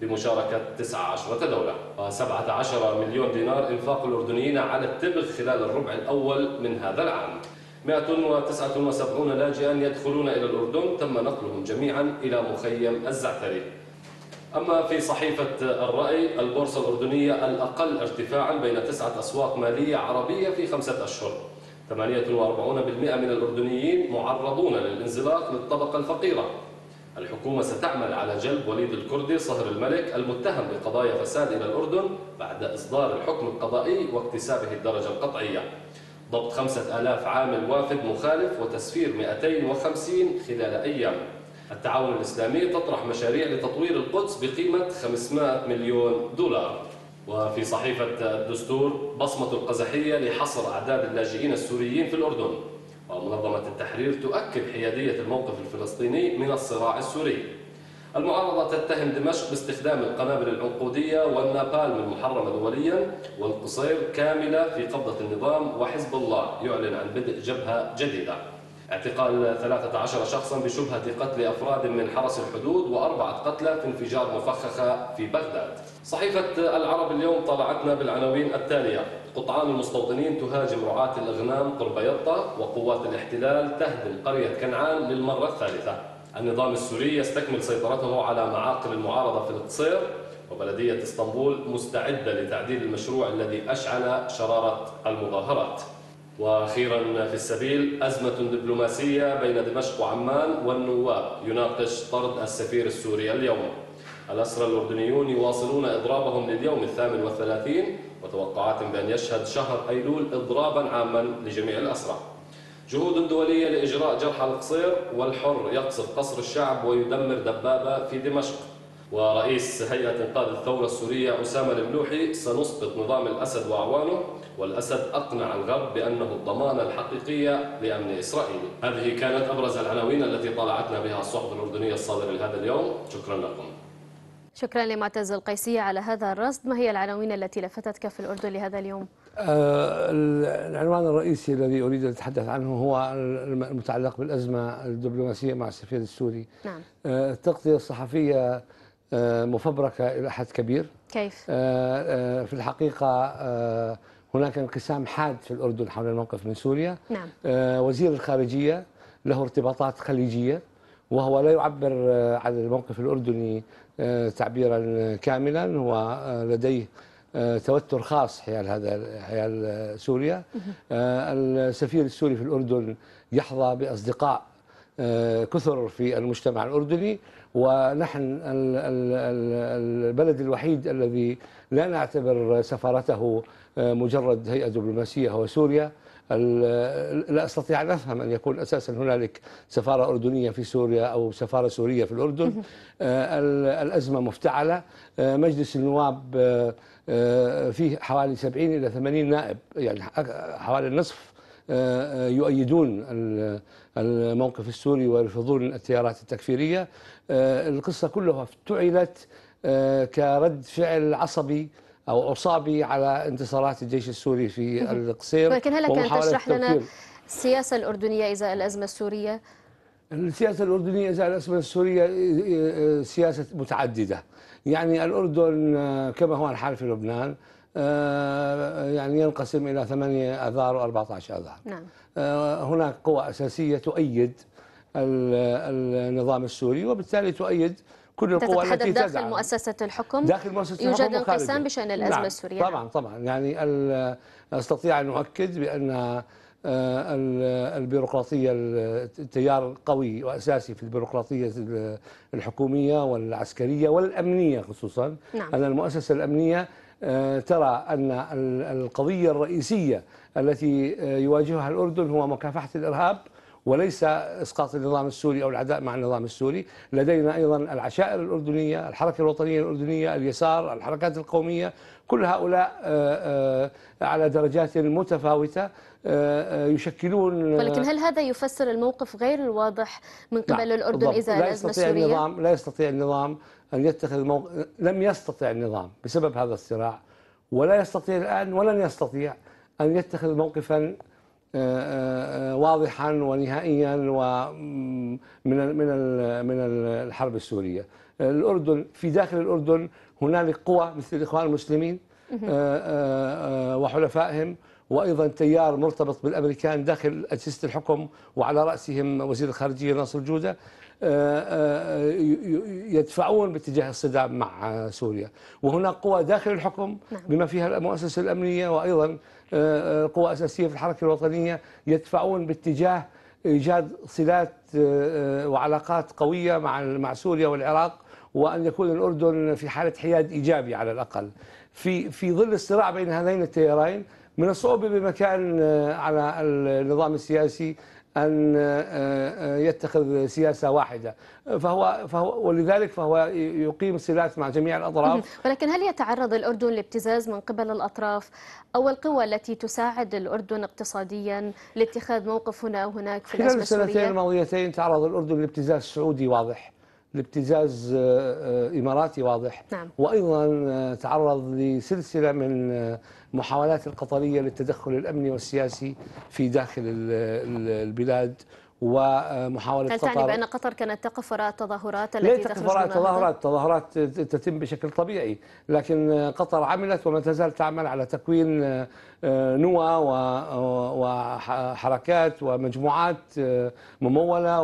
بمشاركة 19 دولة و17 مليون دينار إنفاق الأردنيين على التبغ خلال الربع الأول من هذا العام 179 لاجئا يدخلون إلى الأردن تم نقلهم جميعا إلى مخيم الزعتري أما في صحيفة الرأي البورصة الأردنية الأقل ارتفاعا بين تسعة أسواق مالية عربية في خمسة أشهر 48% من الأردنيين معرضون للانزلاق للطبقة الفقيرة الحكومة ستعمل على جلب وليد الكردي صهر الملك المتهم بقضايا فساد إلى الأردن بعد إصدار الحكم القضائي واكتسابه الدرجة القطعية ضبط 5000 عامل وافد مخالف وتسفير 250 خلال أيام التعاون الإسلامي تطرح مشاريع لتطوير القدس بقيمة 500 مليون دولار وفي صحيفة الدستور بصمة القزحية لحصر أعداد اللاجئين السوريين في الأردن ومنظمة التحرير تؤكد حيادية الموقف الفلسطيني من الصراع السوري المعارضة تتهم دمشق باستخدام القنابل العنقودية والنابالم المحرمة دوليا والقصير كاملة في قبضة النظام وحزب الله يعلن عن بدء جبهة جديدة اعتقال 13 شخصا بشبهة قتل أفراد من حرس الحدود وأربعة قتلى في انفجار مفخخة في بغداد صحيفة العرب اليوم طلعتنا بالعناوين التالية قطعان المستوطنين تهاجم رعاة الأغنام قرب يطة وقوات الاحتلال تهدم قرية كنعان للمرة الثالثة النظام السوري يستكمل سيطرته على معاقل المعارضة في القصير وبلدية اسطنبول مستعدة لتعديل المشروع الذي أشعل شرارة المظاهرات واخيرا في السبيل ازمه دبلوماسيه بين دمشق وعمان والنواب يناقش طرد السفير السوري اليوم. الاسرى الاردنيون يواصلون اضرابهم لليوم الثامن والثلاثين وتوقعات بان يشهد شهر ايلول اضرابا عاما لجميع الاسرى. جهود دوليه لاجراء جرح القصير والحر يقصف قصر الشعب ويدمر دبابه في دمشق. ورئيس هيئه انقاذ الثوره السوريه اسامه الملوحي سنسقط نظام الاسد واعوانه والأسد أقنع الغرب بأنه الضمانة الحقيقية لأمن إسرائيل هذه كانت أبرز العناوين التي طالعتنا بها الصحف الأردنية الصادرة لهذا اليوم شكرا لكم شكرا لمعتز القيسية على هذا الرصد ما هي العناوين التي لفتتك في الأردن لهذا اليوم؟ آه، العنوان الرئيسي الذي أريد أن أتحدث عنه هو المتعلق بالأزمة الدبلوماسية مع السفير السوري نعم. آه، التغطية الصحفية آه، مفبركة إلى حد كبير كيف؟ في الحقيقة هناك انقسام حاد في الأردن حول الموقف من سوريا نعم. آه، وزير الخارجية له ارتباطات خليجية وهو لا يعبر آه، عن الموقف الأردني آه، تعبيرا كاملا هو لديه توتر خاص حيال هذا حيال سوريا السفير السوري في الأردن يحظى بأصدقاء كثر في المجتمع الأردني ونحن البلد الوحيد الذي لا نعتبر سفارته آه، مجرد هيئة دبلوماسية هو سوريا لا استطيع ان افهم ان يكون اساسا هنالك سفاره اردنيه في سوريا او سفاره سوريه في الاردن آه، الازمه مفتعله آه، مجلس النواب فيه حوالي 70 الى 80 نائب يعني حوالي النصف يؤيدون الموقف السوري ويرفضون التيارات التكفيرية آه، القصة كلها افتعلت آه، كرد فعل عصبي أو عصابي على انتصارات الجيش السوري في القصير لكن هل لك أن تشرح لنا السياسة الأردنية إزاء الأزمة السورية؟ السياسة الأردنية إزاء الأزمة السورية آه، سياسة متعددة يعني الأردن كما هو الحال في لبنان آه، يعني ينقسم إلى 8 أذار و14 أذار نعم. آه، هناك قوى أساسية تؤيد النظام السوري وبالتالي تؤيد كل القوى التي تدعم داخل مؤسسة الحكم داخل مؤسسة يوجد انقسام بشأن الأزمة نعم. السورية طبعا طبعا يعني أستطيع أن أؤكد بأن آه، البيروقراطية التيار القوي وأساسي في البيروقراطية الحكومية والعسكرية والأمنية خصوصا نعم. أن المؤسسة الأمنية آه، ترى أن القضية الرئيسية التي آه، يواجهها الأردن هو مكافحة الإرهاب وليس اسقاط النظام السوري او العداء مع النظام السوري، لدينا ايضا العشائر الاردنيه، الحركه الوطنيه الاردنيه، اليسار، الحركات القوميه، كل هؤلاء آه، على درجات متفاوته آه، آه، يشكلون آه، ولكن هل هذا يفسر الموقف غير الواضح من نعم، قبل الأردن بالضبط. إذا لا يستطيع سوريا؟ النظام لا يستطيع النظام أن يتخذ موقف لم يستطع النظام بسبب هذا الصراع ولا يستطيع الآن ولن يستطيع أن يتخذ موقفا واضحا ونهائيا ومن من من الحرب السوريه. الاردن في داخل الاردن هنالك قوى مثل الاخوان المسلمين وحلفائهم وايضا تيار مرتبط بالامريكان داخل اجهزه الحكم وعلى راسهم وزير الخارجيه ناصر جوده آه، آه، يدفعون باتجاه الصدام مع سوريا وهناك قوى داخل الحكم نعم. بما فيها المؤسسه الامنيه وايضا آه، قوى اساسيه في الحركه الوطنيه يدفعون باتجاه ايجاد صلات وعلاقات قويه مع مع سوريا والعراق وان يكون الاردن في حاله حياد ايجابي على الاقل في في ظل الصراع بين هذين التيارين من الصعوبة بمكان آه، على النظام السياسي أن آه، آه، يتخذ سياسة واحدة فهو, فهو ولذلك فهو يقيم صلات مع جميع الأطراف ولكن هل يتعرض الأردن لابتزاز من قبل الأطراف أو القوى التي تساعد الأردن اقتصاديا لاتخاذ موقف هنا وهناك في خلال السنتين الماضيتين تعرض الأردن لابتزاز سعودي واضح لابتزاز إماراتي واضح نعم. وأيضا تعرض لسلسلة من محاولات القطرية للتدخل الأمني والسياسي في داخل البلاد ومحاولة هل قطر تعني بأن قطر كانت تقف وراء التظاهرات التي لا تقف وراء التظاهرات، التظاهرات تتم بشكل طبيعي، لكن قطر عملت وما تزال تعمل على تكوين آه، نوى وحركات ومجموعات آه، ممولة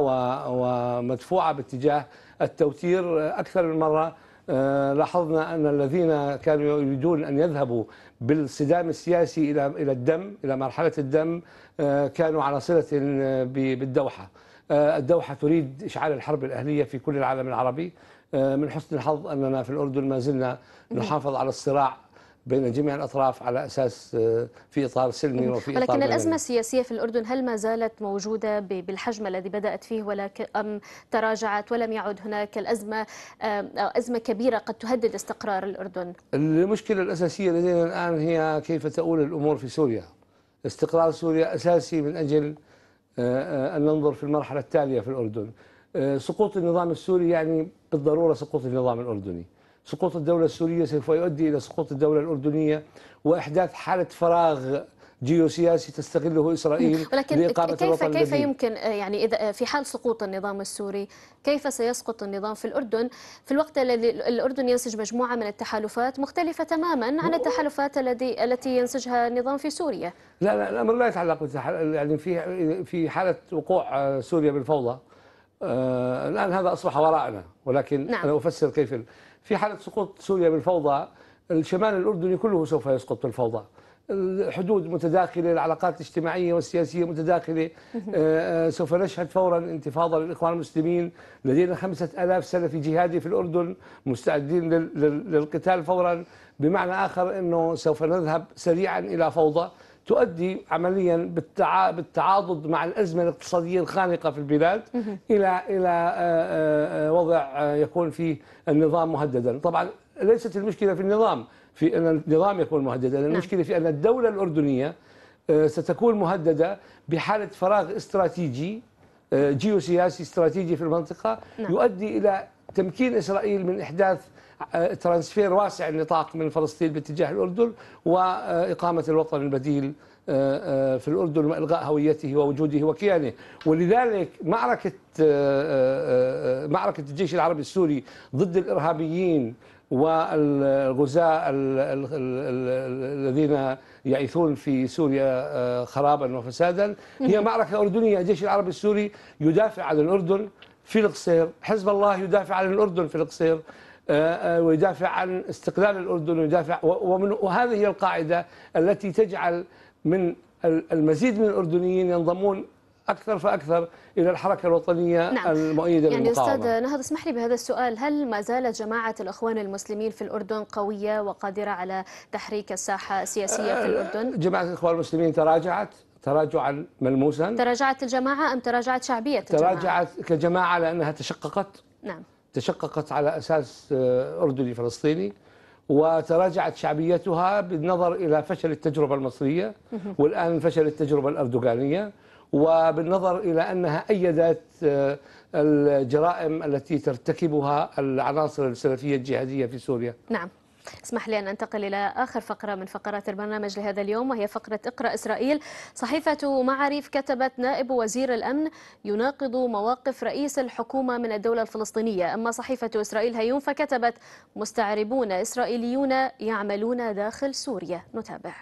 ومدفوعة باتجاه التوتير أكثر من مرة آه، لاحظنا أن الذين كانوا يريدون أن يذهبوا بالصدام السياسي إلى إلى الدم إلى مرحلة الدم آه، كانوا على صلة آه، بالدوحة الدوحة تريد إشعال الحرب الأهلية في كل العالم العربي من حسن الحظ أننا في الأردن ما زلنا نحافظ على الصراع بين جميع الأطراف على أساس آه، في إطار سلمي وفي إطار ولكن الأزمة السياسية في الأردن هل ما زالت موجودة بالحجم الذي بدأت فيه ولا أم تراجعت ولم يعد هناك الأزمة آه، أزمة كبيرة قد تهدد استقرار الأردن المشكلة الأساسية لدينا الآن هي كيف تؤول الأمور في سوريا استقرار سوريا أساسي من أجل آه، أن ننظر في المرحلة التالية في الأردن سقوط النظام السوري يعني بالضرورة سقوط النظام الأردني سقوط الدولة السورية سوف يؤدي إلى سقوط الدولة الأردنية وإحداث حالة فراغ جيوسياسي تستغله اسرائيل ولكن لإقامة كيف الوطن كيف اللبني. يمكن آه، يعني اذا آه، في حال سقوط النظام السوري كيف سيسقط النظام في الاردن في الوقت الذي الاردن ينسج مجموعه من التحالفات مختلفه تماما عن التحالفات الذي التي ينسجها النظام في سوريا لا لا الامر لا يتعلق يعني في في حاله وقوع آه، سوريا بالفوضى آه الآن هذا أصبح وراءنا ولكن نعم. أنا أفسر كيف في حالة سقوط سوريا بالفوضى الشمال الأردني كله سوف يسقط بالفوضى الحدود متداخلة العلاقات الاجتماعية والسياسية متداخلة آه، آه، سوف نشهد فورا انتفاضة للإخوان المسلمين لدينا خمسة ألاف سلفي جهادي في الأردن مستعدين للقتال فورا بمعنى آخر أنه سوف نذهب سريعا إلى فوضى تؤدي عمليا بالتعاضد مع الازمه الاقتصاديه الخانقه في البلاد الى الى آه، آه، آه، وضع يكون فيه النظام مهددا، طبعا ليست المشكله في النظام في ان النظام يكون مهددا، نعم. المشكله في ان الدوله الاردنيه ستكون مهدده بحاله فراغ استراتيجي جيوسياسي استراتيجي في المنطقه نعم. يؤدي الى تمكين اسرائيل من احداث ترانسفير واسع النطاق من فلسطين باتجاه الأردن وإقامة الوطن البديل آه، آه، في الأردن وإلغاء هويته ووجوده وكيانه ولذلك معركة آه، معركة الجيش العربي السوري ضد الإرهابيين والغزاة الذين يعيثون في سوريا خرابا وفسادا هي معركة أردنية الجيش العربي السوري يدافع عن الأردن في القصير حزب الله يدافع عن الأردن في القصير آه، آه، ويدافع عن استقلال الأردن ويدافع ومن وهذه هي القاعدة التي تجعل من المزيد من الأردنيين ينضمون اكثر فاكثر الى الحركه الوطنيه نعم. المؤيده يعني استاذ نهض اسمح لي بهذا السؤال، هل ما زالت جماعه الاخوان المسلمين في الاردن قويه وقادره على تحريك الساحه السياسيه في آه، الاردن؟ جماعه الاخوان المسلمين تراجعت تراجعا ملموسا تراجعت الجماعه ام تراجعت شعبيه الجماعه؟ تراجعت كجماعه لانها تشققت نعم تشققت على أساس آه، أردني فلسطيني وتراجعت شعبيتها بالنظر إلى فشل التجربة المصرية والآن فشل التجربة الأردوغانية وبالنظر إلى أنها أيدت آه، الجرائم التي ترتكبها العناصر السلفية الجهادية في سوريا نعم اسمح لي أن أنتقل إلى آخر فقرة من فقرات البرنامج لهذا اليوم وهي فقرة اقرأ إسرائيل صحيفة معرف كتبت نائب وزير الأمن يناقض مواقف رئيس الحكومة من الدولة الفلسطينية أما صحيفة إسرائيل هيوم فكتبت مستعربون إسرائيليون يعملون داخل سوريا نتابع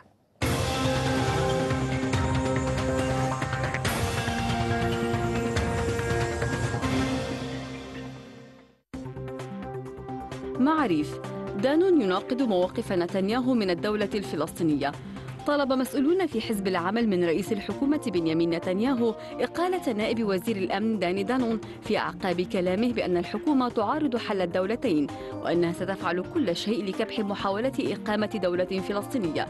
معرف دان يناقض مواقف نتنياهو من الدولة الفلسطينية طالب مسؤولون في حزب العمل من رئيس الحكومة بنيامين نتنياهو إقالة نائب وزير الأمن داني دانون في أعقاب كلامه بأن الحكومة تعارض حل الدولتين وأنها ستفعل كل شيء لكبح محاولة إقامة دولة فلسطينية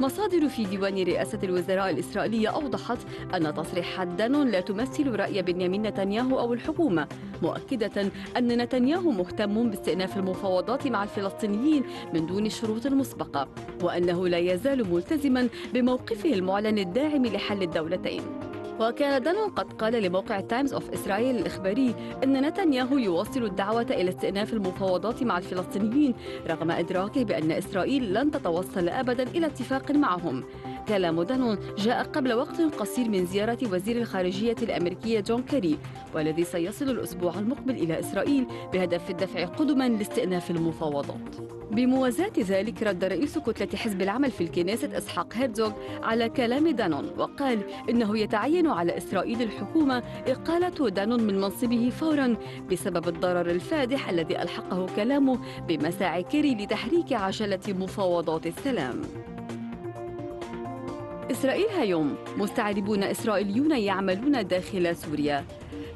مصادر في ديوان رئاسة الوزراء الإسرائيلية أوضحت أن تصريحات دانون لا تمثل رأي بنيامين نتنياهو أو الحكومة مؤكدة أن نتنياهو مهتم باستئناف المفاوضات مع الفلسطينيين من دون الشروط المسبقة وأنه لا يزال ملتزما بموقفه المعلن الداعم لحل الدولتين وكان دانون قد قال لموقع تايمز أوف إسرائيل الإخباري أن نتنياهو يواصل الدعوة إلى استئناف المفاوضات مع الفلسطينيين رغم إدراكه بأن إسرائيل لن تتوصل أبدا إلى اتفاق معهم كلام دانون جاء قبل وقت قصير من زيارة وزير الخارجية الأمريكية جون كيري والذي سيصل الأسبوع المقبل إلى إسرائيل بهدف الدفع قدما لاستئناف المفاوضات بموازاة ذلك رد رئيس كتلة حزب العمل في الكنيسة إسحاق هيرزوغ على كلام دانون وقال إنه يتعين على إسرائيل الحكومة إقالة دانون من منصبه فورا بسبب الضرر الفادح الذي ألحقه كلامه بمساعي كيري لتحريك عجلة مفاوضات السلام إسرائيل هيوم مستعربون إسرائيليون يعملون داخل سوريا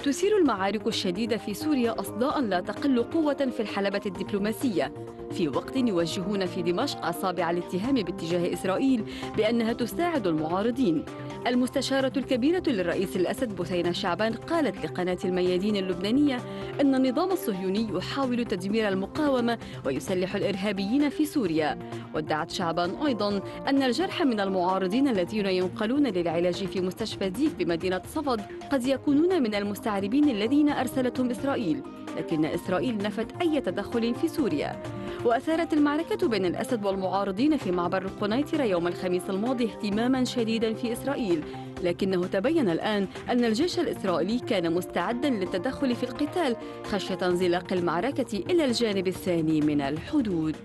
تثير المعارك الشديدة في سوريا أصداء لا تقل قوة في الحلبة الدبلوماسية في وقت يوجهون في دمشق أصابع الاتهام باتجاه إسرائيل بأنها تساعد المعارضين المستشارة الكبيرة للرئيس الأسد بثينة شعبان قالت لقناة الميادين اللبنانية أن النظام الصهيوني يحاول تدمير المقاومة ويسلح الإرهابيين في سوريا وادعت شعبان أيضا أن الجرحى من المعارضين الذين ينقلون للعلاج في مستشفى ديف بمدينة صفد قد يكونون من المستعربين الذين أرسلتهم إسرائيل لكن إسرائيل نفت أي تدخل في سوريا وأثارت المعركة بين الأسد والمعارضين في معبر القنيطرة يوم الخميس الماضي اهتماما شديدا في إسرائيل لكنه تبين الآن أن الجيش الإسرائيلي كان مستعدا للتدخل في القتال خشية انزلاق المعركة إلى الجانب الثاني من الحدود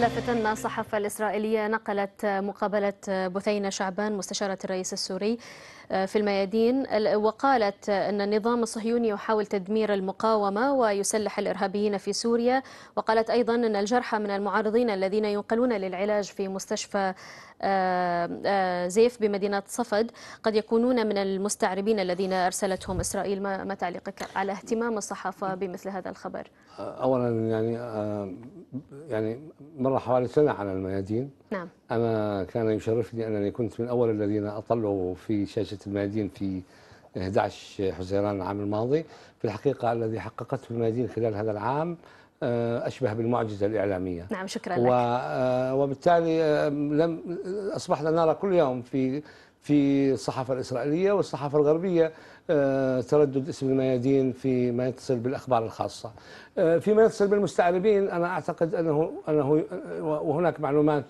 لافتا ان الصحافه الاسرائيليه نقلت مقابله بثينه شعبان مستشاره الرئيس السوري آه، في الميادين وقالت أن النظام الصهيوني يحاول تدمير المقاومة ويسلح الإرهابيين في سوريا وقالت أيضا أن الجرحى من المعارضين الذين ينقلون للعلاج في مستشفى آه، آه، زيف بمدينة صفد قد يكونون من المستعربين الذين أرسلتهم إسرائيل ما تعليقك على اهتمام الصحافة بمثل هذا الخبر؟ أولا يعني يعني مر حوالي سنة على الميادين نعم أنا كان يشرفني أنني كنت من أول الذين أطلعوا في شاشة الميادين في 11 حزيران العام الماضي في الحقيقة الذي حققته الميادين خلال هذا العام آه، أشبه بالمعجزة الإعلامية نعم شكرا لك آه، وبالتالي آه، لم أصبحنا نرى كل يوم في في الصحافة الإسرائيلية والصحافة الغربية تردد اسم الميادين فيما يتصل بالأخبار الخاصة فيما يتصل بالمستعربين أنا أعتقد أنه, أنه وهناك معلومات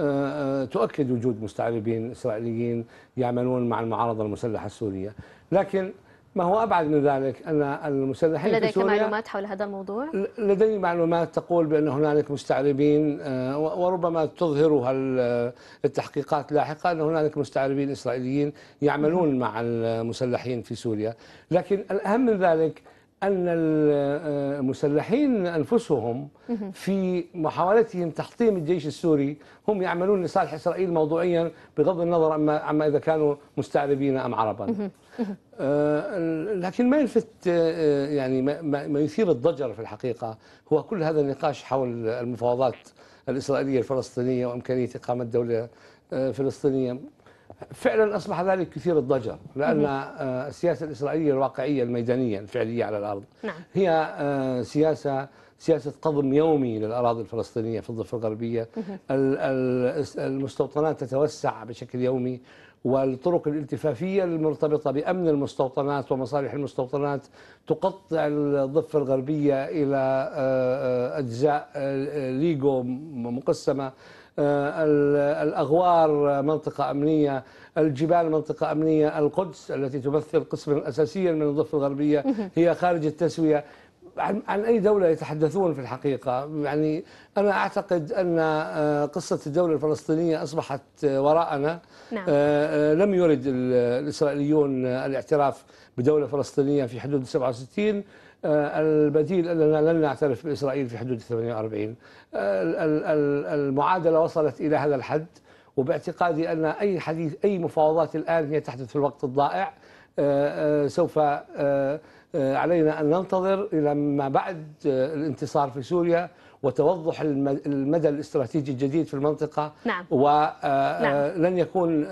آه، آه، تؤكد وجود مستعربين إسرائيليين يعملون مع المعارضة المسلحة السورية لكن ما هو أبعد من ذلك أن المسلحين لديك في سوريا معلومات حول هذا الموضوع؟ لدي معلومات تقول بأن هنالك مستعربين آه، وربما تظهرها التحقيقات لاحقا أن هنالك مستعربين إسرائيليين يعملون مع المسلحين في سوريا لكن الأهم من ذلك أن المسلحين أنفسهم في محاولتهم تحطيم الجيش السوري هم يعملون لصالح إسرائيل موضوعيا بغض النظر عما, إذا كانوا مستعربين أم عربا آه، لكن ما يلفت آه، آه، يعني ما يثير الضجر في الحقيقة هو كل هذا النقاش حول المفاوضات الإسرائيلية الفلسطينية وإمكانية إقامة دولة فلسطينية فعلا اصبح ذلك كثير الضجر لان آه، السياسه الاسرائيليه الواقعيه الميدانيه الفعليه على الارض نعم. هي آه، سياسه سياسه قضم يومي للاراضي الفلسطينيه في الضفه الغربيه المستوطنات تتوسع بشكل يومي والطرق الالتفافية المرتبطة بأمن المستوطنات ومصالح المستوطنات تقطع الضفة الغربية إلى آه، أجزاء ليجو مقسمة آه، الأغوار منطقة أمنية الجبال منطقة أمنية القدس التي تمثل قسما أساسيا من الضفة الغربية هي خارج التسوية عن, عن أي دولة يتحدثون في الحقيقة يعني أنا أعتقد أن آه، قصة الدولة الفلسطينية أصبحت آه، وراءنا نعم. لم يرد الإسرائيليون الاعتراف بدولة فلسطينية في حدود 67 آه، البديل أننا لن نعترف بإسرائيل في حدود 48 آه، المعادلة وصلت إلى هذا الحد وباعتقادي أن أي حديث أي مفاوضات الآن هي تحدث في الوقت الضائع آه، سوف علينا أن ننتظر إلى ما بعد الانتصار في سوريا وتوضح المدى الاستراتيجي الجديد في المنطقة نعم. ولن نعم. يكون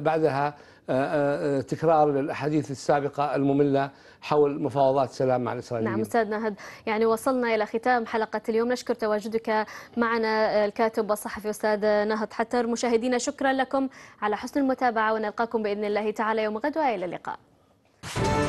بعدها آه، آه، آه، تكرار الاحاديث السابقه الممله حول مفاوضات سلام مع الاسرائيليين. نعم استاذ نهد، يعني وصلنا الى ختام حلقه اليوم، نشكر تواجدك معنا الكاتب والصحفي استاذ نهد حتر، مشاهدينا شكرا لكم على حسن المتابعه ونلقاكم باذن الله تعالى يوم غد والى اللقاء.